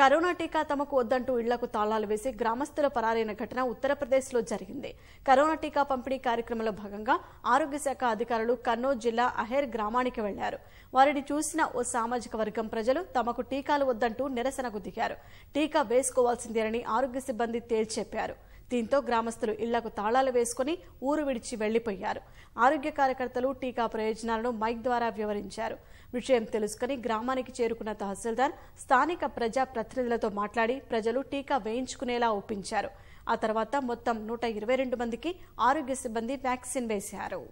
corona టీకా తమకు వద్దంటూ ఇళ్లకు తాళాలు వేసి గ్రామస్తుల పరారైన ఘటన ఉత్తరప్రదేశ్లో జరిగింది కరోనా టీకా పంపిణీ కార్యక్రమంలో భాగంగా ఆరోగ్య శాఖ అధికారులు కర్నూలు జిల్లా అహేర్ గ్రామానికి వెళ్లారు వారిని చూసిన ఓ సామాజిక వర్గం ప్రజలు తమకు టీకాలు వద్దంటూ నిరసనకు దిగారు టీకా వేసుకోవాల్సిందేనని ఆరోగ్య సిబ్బంది తేల్చెప్పారు దీంతో గ్రామస్తులు ఇళ్లకు తాళాలు వేసుకుని ఊరు విడిచి వెళ్లిపోయారు ఆరోగ్య కార్యకర్తలు టీకా ప్రయోజనాలను మైక్ ద్వారా వివరించారు విషయం తెలుసుకుని గ్రామానికి చేరుకున్న తహసీల్దార్ స్థానిక ప్రజా ప్రతినిధులతో మాట్లాడి ప్రజలు టీకా వేయించుకునేలా ఒప్పించారు ఆ తర్వాత మొత్తం నూట ఇరవై రెండు మందికి ఆరోగ్య సిబ్బంది వ్యాక్సిన్ వేశారు